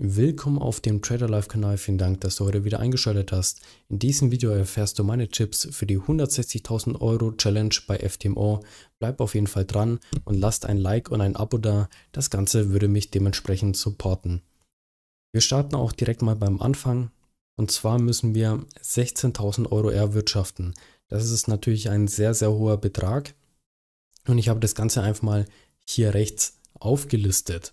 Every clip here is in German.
Willkommen auf dem Trader Life Kanal. Vielen Dank, dass du heute wieder eingeschaltet hast. In diesem Video erfährst du meine Tipps für die 160.000 Euro Challenge bei FTMO. Bleib auf jeden Fall dran und lasst ein Like und ein Abo da. Das Ganze würde mich dementsprechend supporten. Wir starten auch direkt mal beim Anfang. Und zwar müssen wir 16.000 Euro erwirtschaften. Das ist natürlich ein sehr, sehr hoher Betrag. Und ich habe das Ganze einfach mal hier rechts aufgelistet.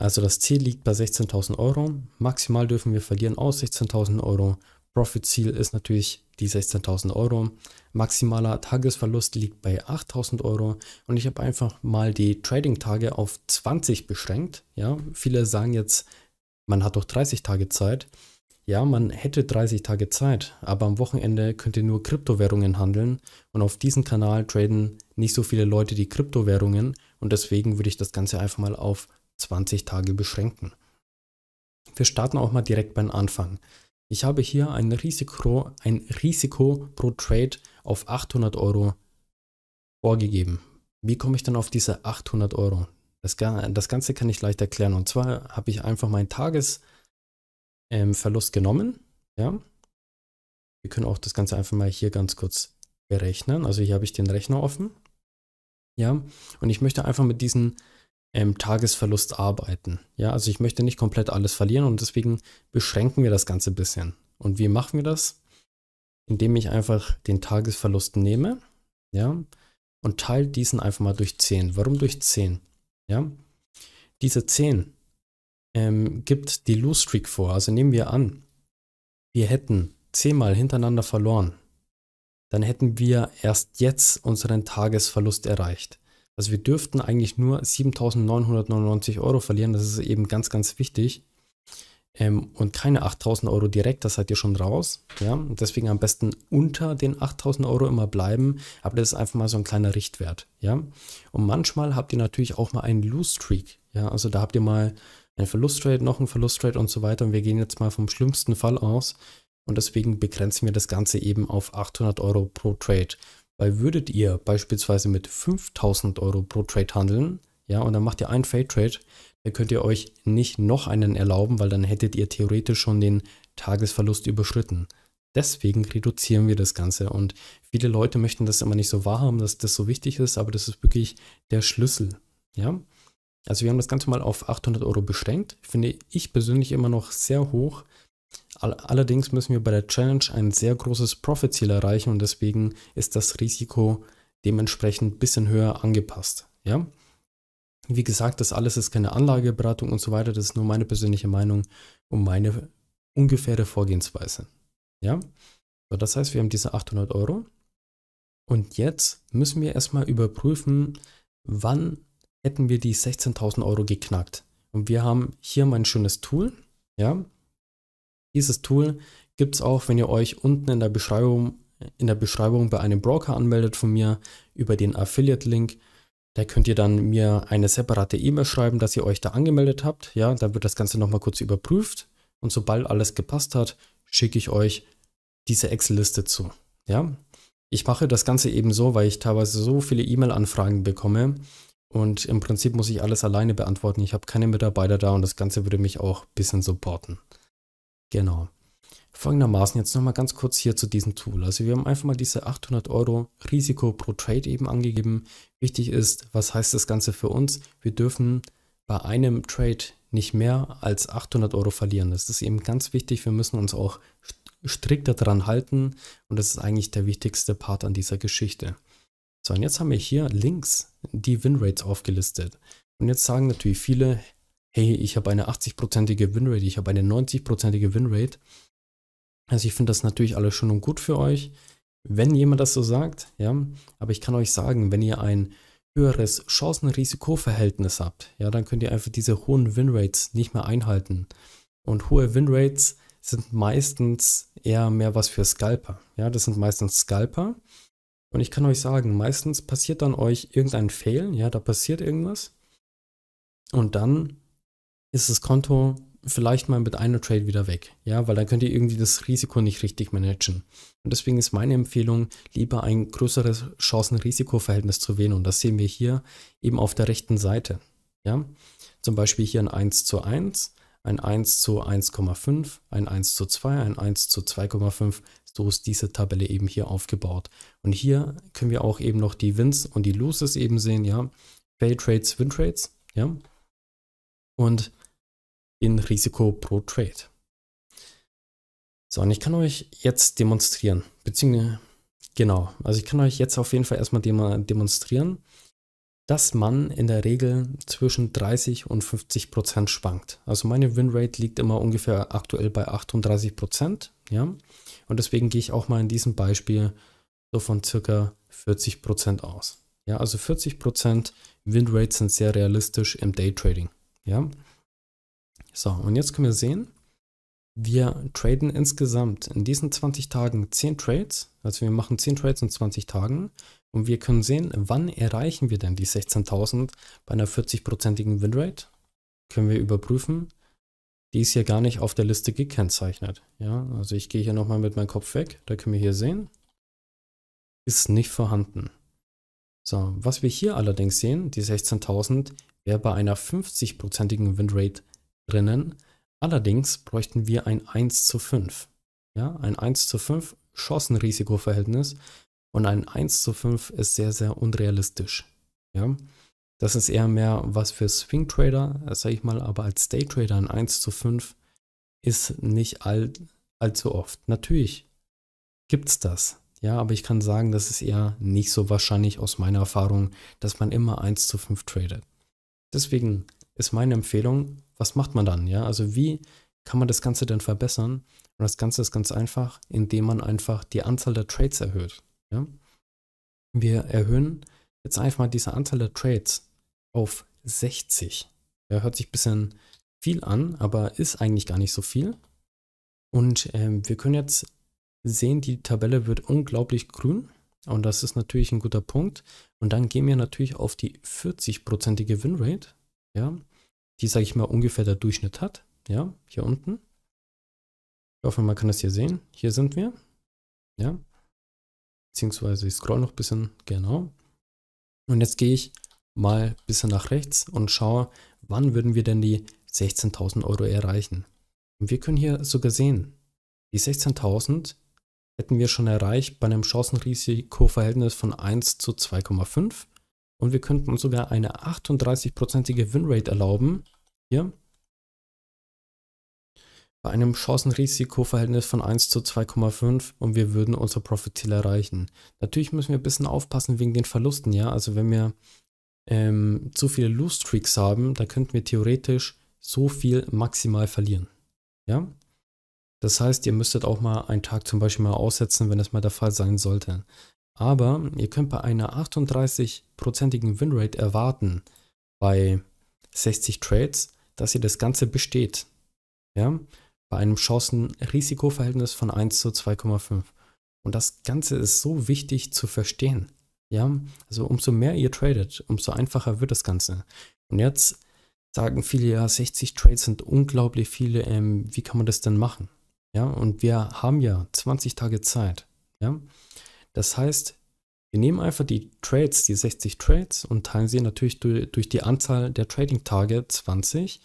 Also das Ziel liegt bei 16.000 Euro. Maximal dürfen wir verlieren aus 16.000 Euro. Profit-Ziel ist natürlich die 16.000 Euro. Maximaler Tagesverlust liegt bei 8.000 Euro. Und ich habe einfach mal die Trading-Tage auf 20 beschränkt. Ja, viele sagen jetzt, man hat doch 30 Tage Zeit. Ja, man hätte 30 Tage Zeit, aber am Wochenende könnt ihr nur Kryptowährungen handeln und auf diesem Kanal traden nicht so viele Leute die Kryptowährungen und deswegen würde ich das Ganze einfach mal auf 20 Tage beschränken. Wir starten auch mal direkt beim Anfang. Ich habe hier ein Risiko, ein Risiko pro Trade auf 800 Euro vorgegeben. Wie komme ich dann auf diese 800 Euro? Das, das Ganze kann ich leicht erklären. Und zwar habe ich einfach meinen Tagesverlust ähm, genommen. Ja. Wir können auch das Ganze einfach mal hier ganz kurz berechnen. Also hier habe ich den Rechner offen. Ja, und ich möchte einfach mit diesen ähm, Tagesverlust arbeiten. Ja, also ich möchte nicht komplett alles verlieren und deswegen beschränken wir das Ganze ein bisschen. Und wie machen wir das? Indem ich einfach den Tagesverlust nehme, ja, und teile diesen einfach mal durch 10. Warum durch 10? Ja, diese 10 ähm, gibt die Lose Streak vor. Also nehmen wir an, wir hätten 10 mal hintereinander verloren, dann hätten wir erst jetzt unseren Tagesverlust erreicht. Also wir dürften eigentlich nur 7.999 Euro verlieren. Das ist eben ganz, ganz wichtig. Ähm, und keine 8.000 Euro direkt, das seid ihr schon raus. Ja? Und deswegen am besten unter den 8.000 Euro immer bleiben. Aber das ist einfach mal so ein kleiner Richtwert. Ja? Und manchmal habt ihr natürlich auch mal einen Loose-Streak. Ja? Also da habt ihr mal einen Verlustrate, noch einen Verlustrate und so weiter. Und wir gehen jetzt mal vom schlimmsten Fall aus. Und deswegen begrenzen wir das Ganze eben auf 800 Euro pro Trade. Weil würdet ihr beispielsweise mit 5000 Euro pro Trade handeln, ja, und dann macht ihr einen Fade Trade, dann könnt ihr euch nicht noch einen erlauben, weil dann hättet ihr theoretisch schon den Tagesverlust überschritten. Deswegen reduzieren wir das Ganze und viele Leute möchten das immer nicht so wahrhaben, dass das so wichtig ist, aber das ist wirklich der Schlüssel, ja. Also wir haben das Ganze mal auf 800 Euro beschränkt, finde ich persönlich immer noch sehr hoch, Allerdings müssen wir bei der Challenge ein sehr großes Profitziel erreichen und deswegen ist das Risiko dementsprechend ein bisschen höher angepasst. Ja? Wie gesagt, das alles ist keine Anlageberatung und so weiter, das ist nur meine persönliche Meinung und meine ungefähre Vorgehensweise. Ja? So, das heißt, wir haben diese 800 Euro und jetzt müssen wir erstmal überprüfen, wann hätten wir die 16.000 Euro geknackt. Und wir haben hier mein schönes Tool, ja, dieses Tool gibt es auch, wenn ihr euch unten in der Beschreibung, in der Beschreibung bei einem Broker anmeldet von mir über den Affiliate-Link. Da könnt ihr dann mir eine separate E-Mail schreiben, dass ihr euch da angemeldet habt. Ja, dann wird das Ganze nochmal kurz überprüft und sobald alles gepasst hat, schicke ich euch diese Excel-Liste zu. Ja, ich mache das Ganze eben so, weil ich teilweise so viele E-Mail-Anfragen bekomme und im Prinzip muss ich alles alleine beantworten. Ich habe keine Mitarbeiter da und das Ganze würde mich auch ein bisschen supporten. Genau. Folgendermaßen jetzt nochmal ganz kurz hier zu diesem Tool. Also wir haben einfach mal diese 800 Euro Risiko pro Trade eben angegeben. Wichtig ist, was heißt das Ganze für uns? Wir dürfen bei einem Trade nicht mehr als 800 Euro verlieren. Das ist eben ganz wichtig. Wir müssen uns auch strikter daran halten und das ist eigentlich der wichtigste Part an dieser Geschichte. So, und jetzt haben wir hier links die Winrates aufgelistet. Und jetzt sagen natürlich viele, hey, ich habe eine 80-prozentige Winrate, ich habe eine 90-prozentige Winrate. Also ich finde das natürlich alles schön und gut für euch, wenn jemand das so sagt, ja. Aber ich kann euch sagen, wenn ihr ein höheres Chancen-Risiko-Verhältnis habt, ja, dann könnt ihr einfach diese hohen Winrates nicht mehr einhalten. Und hohe Winrates sind meistens eher mehr was für Scalper. Ja, das sind meistens Scalper. Und ich kann euch sagen, meistens passiert dann euch irgendein Fail, ja, da passiert irgendwas. Und dann ist das Konto vielleicht mal mit einer Trade wieder weg, ja, weil dann könnt ihr irgendwie das Risiko nicht richtig managen. Und deswegen ist meine Empfehlung, lieber ein größeres Chancen-Risiko-Verhältnis zu wählen. Und das sehen wir hier eben auf der rechten Seite, ja. Zum Beispiel hier ein 1 zu 1, ein 1 zu 1,5, ein 1 zu 2, ein 1 zu 2,5. So ist diese Tabelle eben hier aufgebaut. Und hier können wir auch eben noch die Wins und die Loses eben sehen, ja. Fail Trades, Win Trades, ja. Und in Risiko pro Trade. So, und ich kann euch jetzt demonstrieren, beziehungsweise, genau, also ich kann euch jetzt auf jeden Fall erstmal demonstrieren, dass man in der Regel zwischen 30 und 50 Prozent schwankt. Also meine Winrate liegt immer ungefähr aktuell bei 38 Prozent, ja, und deswegen gehe ich auch mal in diesem Beispiel so von circa 40 Prozent aus. Ja, also 40 Prozent Winrate sind sehr realistisch im Daytrading, ja. So, und jetzt können wir sehen, wir traden insgesamt in diesen 20 Tagen 10 Trades. Also wir machen 10 Trades in 20 Tagen. Und wir können sehen, wann erreichen wir denn die 16.000 bei einer 40-prozentigen Winrate. Können wir überprüfen. Die ist hier gar nicht auf der Liste gekennzeichnet. Ja, also ich gehe hier nochmal mit meinem Kopf weg. Da können wir hier sehen. Ist nicht vorhanden. So, was wir hier allerdings sehen, die 16.000, wäre bei einer 50-prozentigen Winrate drinnen. Allerdings bräuchten wir ein 1 zu 5. Ja, ein 1 zu 5 Chancenrisikoverhältnis und ein 1 zu 5 ist sehr, sehr unrealistisch. Ja, das ist eher mehr was für Swing Trader, sage ich mal, aber als Day Trader ein 1 zu 5 ist nicht all, allzu oft. Natürlich gibt es das. Ja, aber ich kann sagen, das ist eher nicht so wahrscheinlich aus meiner Erfahrung, dass man immer 1 zu 5 tradet. Deswegen ist meine Empfehlung, was macht man dann? Ja, also wie kann man das Ganze denn verbessern? Und das Ganze ist ganz einfach, indem man einfach die Anzahl der Trades erhöht. Ja? Wir erhöhen jetzt einfach mal diese Anzahl der Trades auf 60. Ja, hört sich ein bisschen viel an, aber ist eigentlich gar nicht so viel. Und ähm, wir können jetzt sehen, die Tabelle wird unglaublich grün. Und das ist natürlich ein guter Punkt. Und dann gehen wir natürlich auf die 40-prozentige Winrate. Ja, die, sage ich mal, ungefähr der Durchschnitt hat. Ja, hier unten. Ich hoffe, man kann das hier sehen. Hier sind wir. Ja. Beziehungsweise ich scroll noch ein bisschen, genau. Und jetzt gehe ich mal ein bisschen nach rechts und schaue, wann würden wir denn die 16.000 Euro erreichen. Und wir können hier sogar sehen, die 16.000 hätten wir schon erreicht bei einem Chancenrisikoverhältnis von 1 zu 2,5 und wir könnten uns sogar eine 38-prozentige Winrate erlauben hier. Bei einem Chancen-Risiko-Verhältnis von 1 zu 2,5 und wir würden unser Profit-Ziel erreichen. Natürlich müssen wir ein bisschen aufpassen wegen den Verlusten, ja. Also wenn wir ähm, zu viele Loose-Streaks haben, da könnten wir theoretisch so viel maximal verlieren. Ja. Das heißt, ihr müsstet auch mal einen Tag zum Beispiel mal aussetzen, wenn das mal der Fall sein sollte. Aber ihr könnt bei einer 38-prozentigen Winrate erwarten bei 60 Trades dass ihr das Ganze besteht. Ja? Bei einem Chancen-Risikoverhältnis von 1 zu 2,5. Und das Ganze ist so wichtig zu verstehen. Ja, also umso mehr ihr tradet, umso einfacher wird das Ganze. Und jetzt sagen viele, ja, 60 Trades sind unglaublich viele. Ähm, wie kann man das denn machen? Ja, und wir haben ja 20 Tage Zeit. Ja, das heißt, wir nehmen einfach die Trades, die 60 Trades und teilen sie natürlich durch, durch die Anzahl der Trading-Tage 20.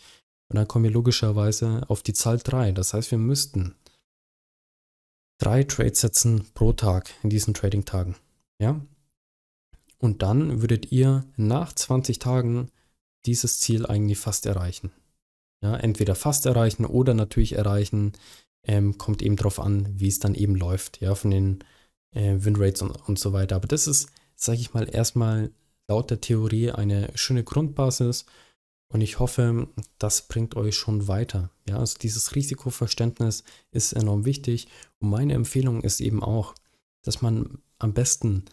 Und dann kommen wir logischerweise auf die Zahl 3. Das heißt, wir müssten drei Trades setzen pro Tag in diesen Trading-Tagen. Ja? Und dann würdet ihr nach 20 Tagen dieses Ziel eigentlich fast erreichen. Ja, entweder fast erreichen oder natürlich erreichen, ähm, kommt eben darauf an, wie es dann eben läuft. Ja, von den äh, Winrates und, und so weiter. Aber das ist, sage ich mal, erstmal laut der Theorie eine schöne Grundbasis und ich hoffe, das bringt euch schon weiter. Ja, also dieses Risikoverständnis ist enorm wichtig und meine Empfehlung ist eben auch, dass man am besten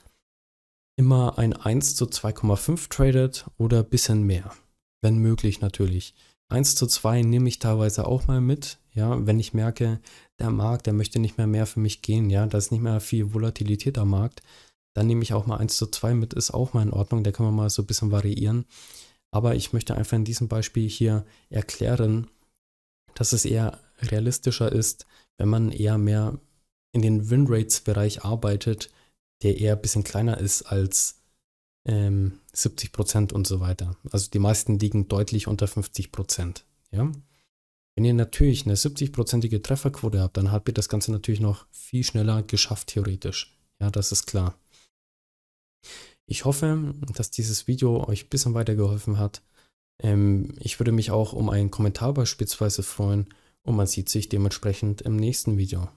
immer ein 1 zu 2,5 tradet oder bisschen mehr, wenn möglich natürlich. 1 zu 2 nehme ich teilweise auch mal mit, ja, wenn ich merke, der Markt, der möchte nicht mehr mehr für mich gehen, ja, da ist nicht mehr viel Volatilität am Markt, dann nehme ich auch mal 1 zu 2 mit, ist auch mal in Ordnung, da kann man mal so ein bisschen variieren. Aber ich möchte einfach in diesem Beispiel hier erklären, dass es eher realistischer ist, wenn man eher mehr in den Winrates-Bereich arbeitet, der eher ein bisschen kleiner ist als ähm, 70% und so weiter. Also die meisten liegen deutlich unter 50%. Ja? Wenn ihr natürlich eine 70-prozentige Trefferquote habt, dann habt ihr das Ganze natürlich noch viel schneller geschafft, theoretisch. Ja, das ist klar. Ich hoffe, dass dieses Video euch ein bisschen weitergeholfen hat. Ähm, ich würde mich auch um einen Kommentar beispielsweise freuen und man sieht sich dementsprechend im nächsten Video.